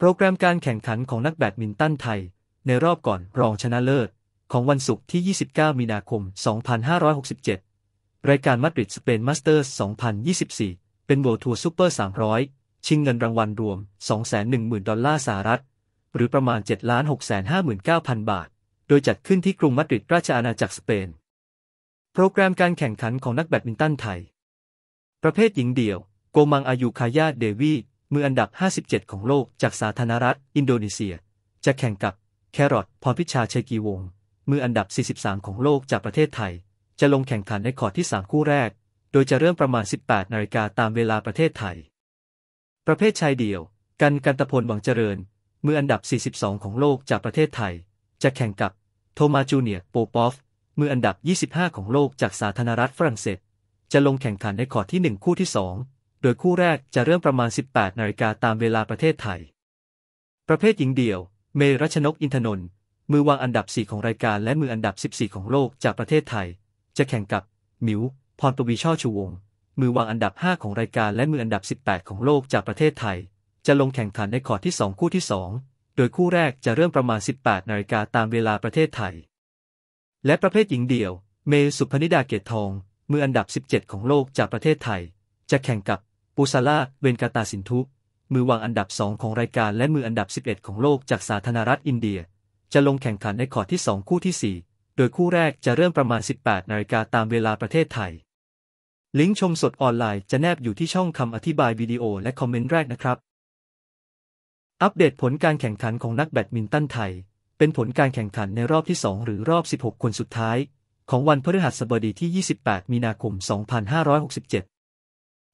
โปรแกรมการแข่งขันของนักแบดมินตันไทย ในรอบก่อนรองชนะเลิศ ของวันศุกร์ที่ 29 มีนาคม 2567 รายการมาดริดสเปนมาสเตอร์ส2024 เป็นโวทัวร์ซูเปอร์ 300 ชิงเงินรางวัลรวม 210,000 ดอลลาร์สหรัฐ หรือประมาณ 7,659,000 บาท โดยจัดขึ้นที่กรุงมาดริดราชอาณาจักร สเปน โปรแกรมการแข่งขันของนักแบดมินตันไทย ประเภทหญิงเดี่ยว โกมังอายุคายาเดวีมืออันดับ 57 ของโลกจากสาธารณรัฐอินโดนีเซีย จะแข่งกับแครอทพรพิชาเชกีวง มืออันดับ 43 ของโลกจากประเทศไทย จะลงแข่งขันในคอร์ดที่ 3 คู่แรก โดยจะเริ่มประมาณ 18นาฬิกาตามเวลาประเทศไทย ประเภทชายเดี่ยว กันกันตพลวังเจริญมืออันดับ 42 ของโลกจากประเทศไทย จะแข่งกับโทมาจูเนียโปปอฟมืออันดับ25ของโลกจากสาธารณรัฐฝรั่งเศสจะลงแข่งขันในคอร์ดที่ 1 คู่ที่ 2ดยคู่แรกจะเริ่มประมาณ 18นาฬิกาตามเวลาประเทศไทย ประเภทหญิงเดี่ยว เมรัชนกอินทนนท์ มือวางอันดับ 4 ของรายการและมืออันดับ 14 ของโลกจากประเทศไทย จะแข่งกับหมิว พรปวีช่อชูวงมือวางอันดับ 5 ของรายการและมืออันดับ 18 ของโลกจากประเทศไทย จะลงแข่งขันในคอร์ดที่ 2 คู่ที่ 2 โดยคู่แรกจะเริ่มประมาณ 18นาฬิกาตามเวลาประเทศไทย และประเภทหญิงเดี่ยว เมสุพนิดาเกตทอง มืออันดับ 17 ของโลกจากประเทศไทย จะแข่งกับปูซาล่าเวนกาตาสินทุมือวางอันดับสองของรายการและมืออันดับ 11 ของโลกจากสาธารณรัฐอินเดีย จะลงแข่งขันในคอร์ดที่ 2 คู่ที่ 4 โดยคู่แรกจะเริ่มประมาณ 18นาฬิกาตามเวลาประเทศไทย ลิงก์ชมสดออนไลน์จะแนบอยู่ที่ช่องคำอธิบายวิดีโอและคอมเมนต์แรกนะครับ อัปเดตผลการแข่งขันของนักแบดมินตันไทย เป็นผลการแข่งขันในรอบที่ 2 หรือรอบ 16 คนสุดท้าย ของวันพฤหัสบดีที่ 28 มีนาคม2567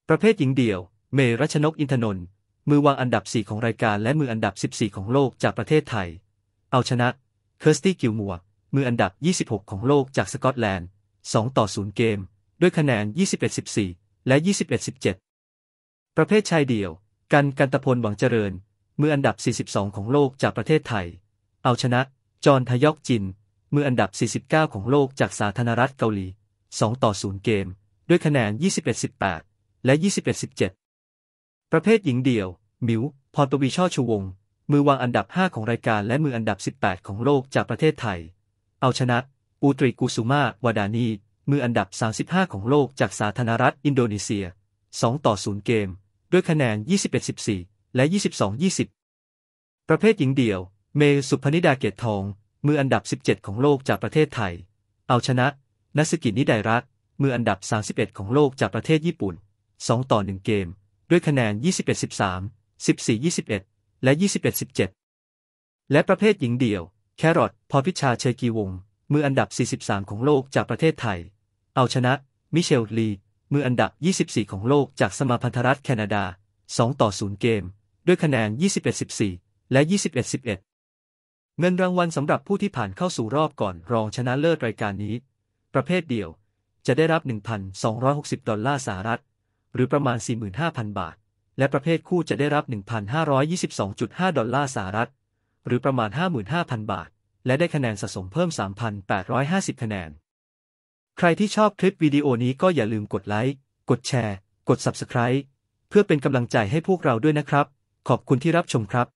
ประเภทหญิงเดี่ยว เมรัชนกอินทนนท์ มือวางอันดับ 4 ของรายการและมืออันดับ 14 ของโลกจากประเทศไทย เอาชนะเคอร์สตี้กิลมัวมืออันดับ 26 ของโลกจากสกอตแลนด์2ต่อ0เกม ด้วยคะแนน21-14 และ 21-17 ประเภทชายเดี่ยว กันกันตพลหวังเจริญ มืออันดับ 42 ของโลกจากประเทศไทย เอาชนะจอนทยอกจิน มืออันดับ 49 ของโลกจากสาธารณรัฐเกาหลี2ต่อ0เกม ด้วยคะแนน 21-18และ 21-17 ประเภทหญิงเดี่ยว มิวพรตวีช่อชูวง มือวางอันดับ 5 ของรายการและมืออันดับ 18 ของโลกจากประเทศไทย เอาชนะ อูตรีกูซูมาวาดานี มืออันดับ 35 ของโลกจากสาธารณรัฐอินโดนีเซีย 2 ต่อ0เกม ด้วยคะแนน 21-14 และ 22-20 ประเภทหญิงเดี่ยว เมสุพนิดาเกตทอง มืออันดับ 17 ของโลกจากประเทศไทย เอาชนะนัสกินิไดรัตมืออันดับ 31 ของโลกจากประเทศญี่ปุ่น2 ต่อ 1 เกม ด้วยคะแนน21-13 14-21 และ 21-17 และประเภทหญิงเดี่ยว แครอทพอพิชาเชยกีวงมืออันดับ 43 ของโลกจากประเทศไทย เอาชนะ มิเชลลี มืออันดับ 24 ของโลกจากสมาพันธรัฐแคนาดา 2 ต่อ 0 เกม ด้วยคะแนน 21-14 และ 21-11 เงินรางวัลสำหรับผู้ที่ผ่านเข้าสู่รอบก่อนรองชนะเลิศรายการนี้ ประเภทเดี่ยว จะได้รับ1,260ดอลลาร์สหรัฐหรือประมาณ45,000 บาท และประเภทคู่จะได้รับ 1,522.5 ดอลลาร์สหรัฐ หรือประมาณ 55,000 บาท และได้คะแนนสะสมเพิ่ม 3,850 คะแนน ใครที่ชอบคลิปวิดีโอนี้ก็อย่าลืมกดไลค์ กดแชร์ กด Subscribe เพื่อเป็นกำลังใจให้พวกเราด้วยนะครับ ขอบคุณที่รับชมครับ